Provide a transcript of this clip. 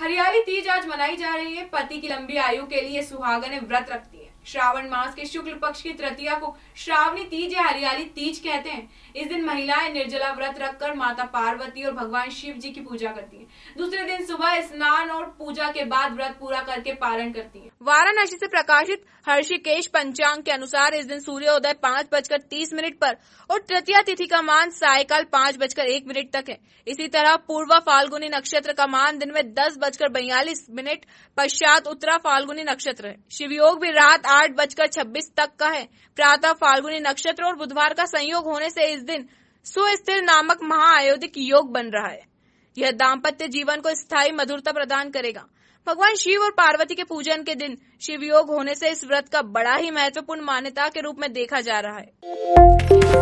हरियाली तीज आज मनाई जा रही है पति की लंबी आयु के लिए सुहागन व्रत रखती है श्रावण मास के शुक्ल पक्ष की तृतीया को श्रावणी तीज या हरियाली तीज कहते हैं इस दिन महिलाएं निर्जला व्रत रखकर माता पार्वती और भगवान शिव जी की पूजा करती हैं। दूसरे दिन सुबह स्नान और पूजा के बाद व्रत पूरा करके पारण करती है वाराणसी से प्रकाशित हर्षिकेश पंचांग के अनुसार इस दिन सूर्योदय पाँच बजकर तीस मिनट पर और तृतीय तिथि का मान सायकाल पांच बजकर एक मिनट तक है इसी तरह पूर्वा फाल्गुनी नक्षत्र का मान दिन में दस बजकर बयालीस मिनट पश्चात उत्तरा फाल्गुनी नक्षत्र है शिवयोग भी रात आठ बजकर छब्बीस तक का है प्रातः फाल्गुनी नक्षत्र और बुधवार का संयोग होने से इस दिन सुस्थिर नामक महाआयोधिक योग बन रहा है यह दाम्पत्य जीवन को स्थायी मधुरता प्रदान करेगा भगवान शिव और पार्वती के पूजन के दिन शिव योग होने से इस व्रत का बड़ा ही महत्वपूर्ण मान्यता के रूप में देखा जा रहा है